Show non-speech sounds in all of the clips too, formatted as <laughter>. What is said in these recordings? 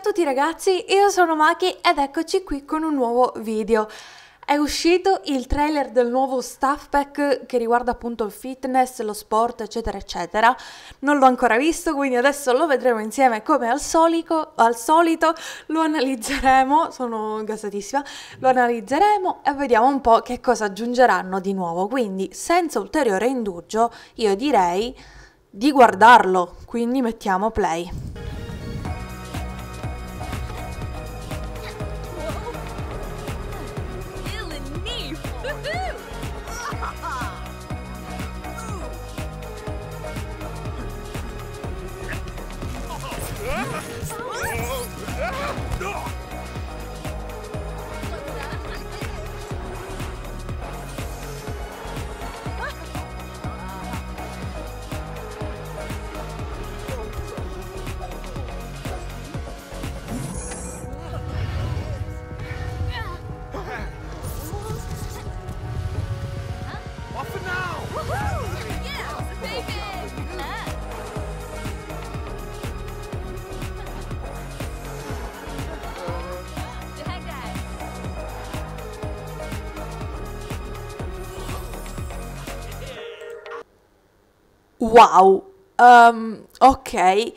Ciao a tutti ragazzi, io sono Maki ed eccoci qui con un nuovo video. È uscito il trailer del nuovo staff pack che riguarda appunto il fitness, lo sport, eccetera, eccetera. Non l'ho ancora visto, quindi adesso lo vedremo insieme come al, solico, al solito. Lo analizzeremo, sono gasatissima, lo analizzeremo e vediamo un po' che cosa aggiungeranno di nuovo. Quindi, senza ulteriore indugio, io direi di guardarlo, quindi mettiamo play. Wow, um, ok,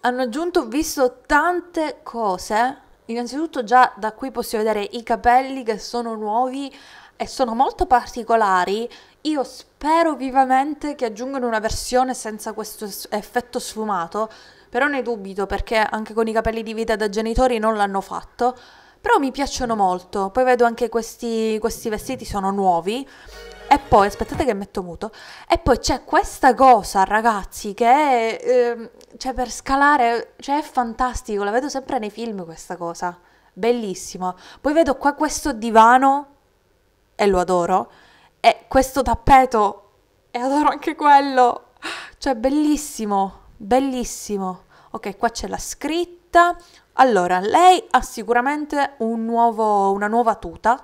hanno aggiunto, visto tante cose. Innanzitutto già da qui possiamo vedere i capelli che sono nuovi e sono molto particolari. Io spero vivamente che aggiungano una versione senza questo effetto sfumato, però ne dubito perché anche con i capelli di vita da genitori non l'hanno fatto. Però mi piacciono molto. Poi vedo anche questi, questi vestiti sono nuovi e poi, aspettate che metto muto, e poi c'è questa cosa, ragazzi, che è, eh, cioè per scalare, cioè è fantastico, la vedo sempre nei film questa cosa, bellissimo. Poi vedo qua questo divano, e lo adoro, e questo tappeto, e adoro anche quello, cioè bellissimo, bellissimo. Ok, qua c'è la scritta. Allora, lei ha sicuramente un nuovo, una nuova tuta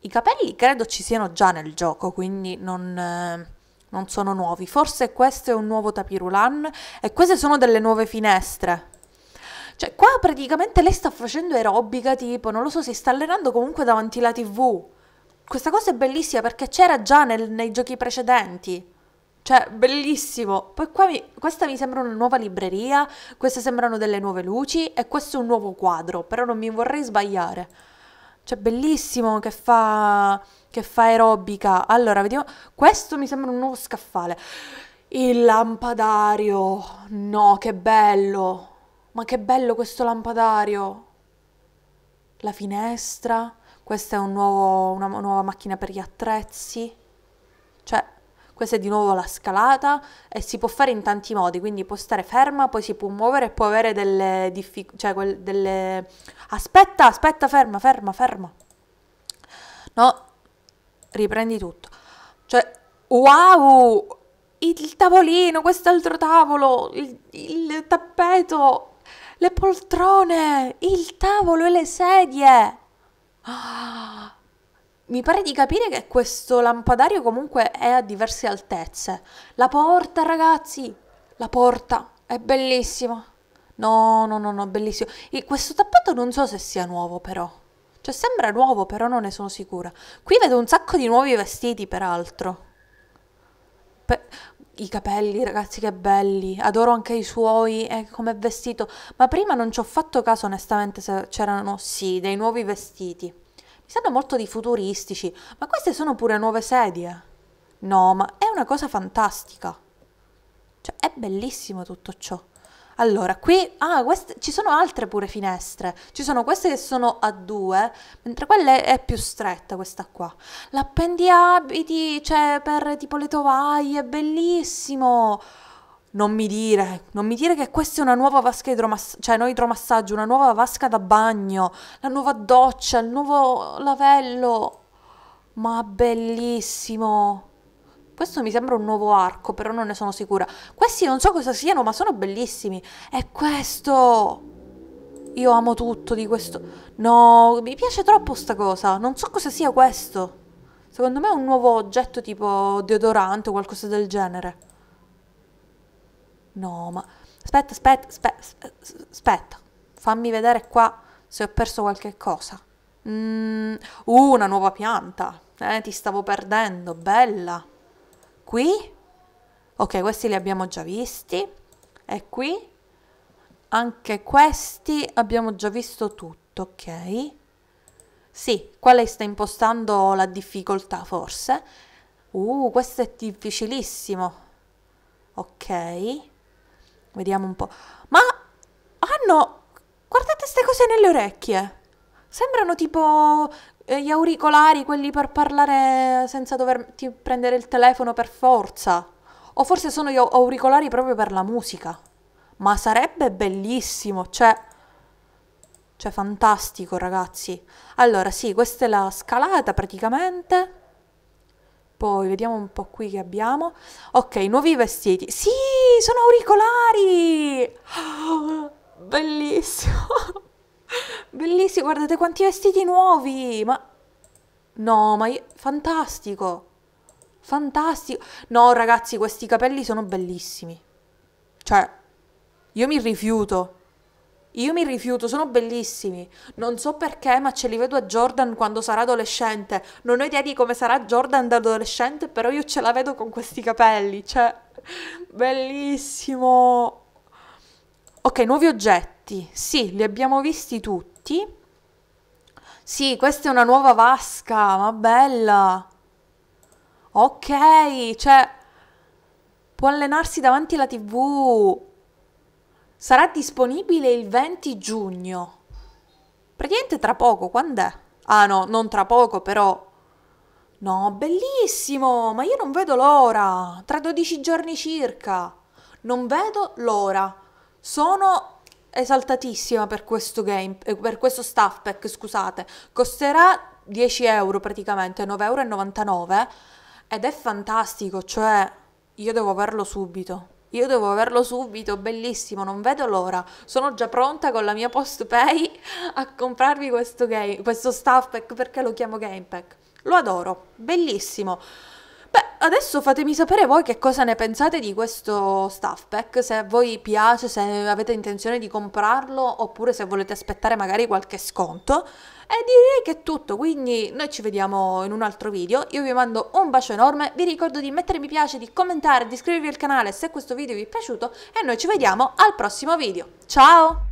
i capelli credo ci siano già nel gioco, quindi non, eh, non sono nuovi. Forse questo è un nuovo tapirulan e queste sono delle nuove finestre. Cioè, qua praticamente lei sta facendo aerobica, tipo, non lo so, si sta allenando comunque davanti alla tv. Questa cosa è bellissima perché c'era già nel, nei giochi precedenti. Cioè, bellissimo. Poi qua mi, questa mi sembra una nuova libreria, queste sembrano delle nuove luci e questo è un nuovo quadro, però non mi vorrei sbagliare. Cioè, bellissimo che fa, che fa aerobica. Allora, vediamo. Questo mi sembra un nuovo scaffale. Il lampadario. No, che bello. Ma che bello questo lampadario. La finestra. Questa è un nuovo, una nuova macchina per gli attrezzi. Cioè, questa è di nuovo la scalata e si può fare in tanti modi, quindi può stare ferma, poi si può muovere e può avere delle difficoltà, cioè quel, delle... Aspetta, aspetta, ferma, ferma, ferma. No, riprendi tutto. Cioè, wow, il tavolino, quest'altro tavolo, il, il tappeto, le poltrone, il tavolo e le sedie. Ah, mi pare di capire che questo lampadario comunque è a diverse altezze. La porta, ragazzi! La porta! È bellissima! No, no, no, no, bellissimo. E questo tappeto non so se sia nuovo, però. Cioè, sembra nuovo, però non ne sono sicura. Qui vedo un sacco di nuovi vestiti, peraltro. Pe I capelli, ragazzi, che belli. Adoro anche i suoi, eh, come vestito. Ma prima non ci ho fatto caso, onestamente, se c'erano, sì, dei nuovi vestiti. Mi sanno molto di futuristici, ma queste sono pure nuove sedie. No, ma è una cosa fantastica. Cioè, è bellissimo tutto ciò. Allora, qui, ah, queste, ci sono altre pure finestre. Ci sono queste che sono a due, mentre quella è più stretta, questa qua. L'appendiabiti, cioè, per tipo le tovaglie, è bellissimo! Non mi dire, non mi dire che questa è una nuova vasca idromassaggio, cioè no idromassaggio, una nuova vasca da bagno, la nuova doccia, il nuovo lavello. Ma bellissimo. Questo mi sembra un nuovo arco, però non ne sono sicura. Questi non so cosa siano, ma sono bellissimi. E questo... Io amo tutto di questo. No, mi piace troppo sta cosa. Non so cosa sia questo. Secondo me è un nuovo oggetto tipo deodorante o qualcosa del genere. No, ma aspetta, aspetta, aspetta, aspetta. Fammi vedere qua se ho perso qualche cosa. Mm, uh, una nuova pianta. Eh, ti stavo perdendo, bella. Qui? Ok, questi li abbiamo già visti. E qui? Anche questi abbiamo già visto tutto, ok? Sì, qua lei sta impostando la difficoltà, forse. Uh, questo è difficilissimo. Ok. Vediamo un po'. Ma hanno... Guardate queste cose nelle orecchie. Sembrano tipo eh, gli auricolari, quelli per parlare senza doverti prendere il telefono per forza. O forse sono gli auricolari proprio per la musica. Ma sarebbe bellissimo, cioè... Cioè, fantastico, ragazzi. Allora, sì, questa è la scalata praticamente. Poi vediamo un po' qui che abbiamo. Ok, nuovi vestiti. Sì, sono auricolari! Oh, <gasps> bellissimo! <laughs> Bellissimo, guardate quanti vestiti nuovi! Ma... No, ma io... Fantastico! Fantastico! No, ragazzi, questi capelli sono bellissimi. Cioè, io mi rifiuto. Io mi rifiuto, sono bellissimi. Non so perché, ma ce li vedo a Jordan quando sarà adolescente. Non ho idea di come sarà Jordan da adolescente, però io ce la vedo con questi capelli. Cioè, bellissimo. Ok, nuovi oggetti. Sì, li abbiamo visti tutti. Sì, questa è una nuova vasca, ma bella. Ok, cioè, può allenarsi davanti alla tv sarà disponibile il 20 giugno. Praticamente tra poco, quando è? Ah no, non tra poco però. No, bellissimo, ma io non vedo l'ora. Tra 12 giorni circa. Non vedo l'ora. Sono esaltatissima per questo game, eh, per questo staff pack, scusate. Costerà 10 euro praticamente, 9,99 euro ed è fantastico, cioè io devo averlo subito. Io devo averlo subito, bellissimo, non vedo l'ora. Sono già pronta con la mia post pay a comprarvi questo, game, questo staff pack perché lo chiamo game pack. Lo adoro, bellissimo. Beh, adesso fatemi sapere voi che cosa ne pensate di questo staff pack, se a voi piace, se avete intenzione di comprarlo oppure se volete aspettare magari qualche sconto. E direi che è tutto, quindi noi ci vediamo in un altro video, io vi mando un bacio enorme, vi ricordo di mettere mi piace, di commentare, di iscrivervi al canale se questo video vi è piaciuto e noi ci vediamo al prossimo video. Ciao!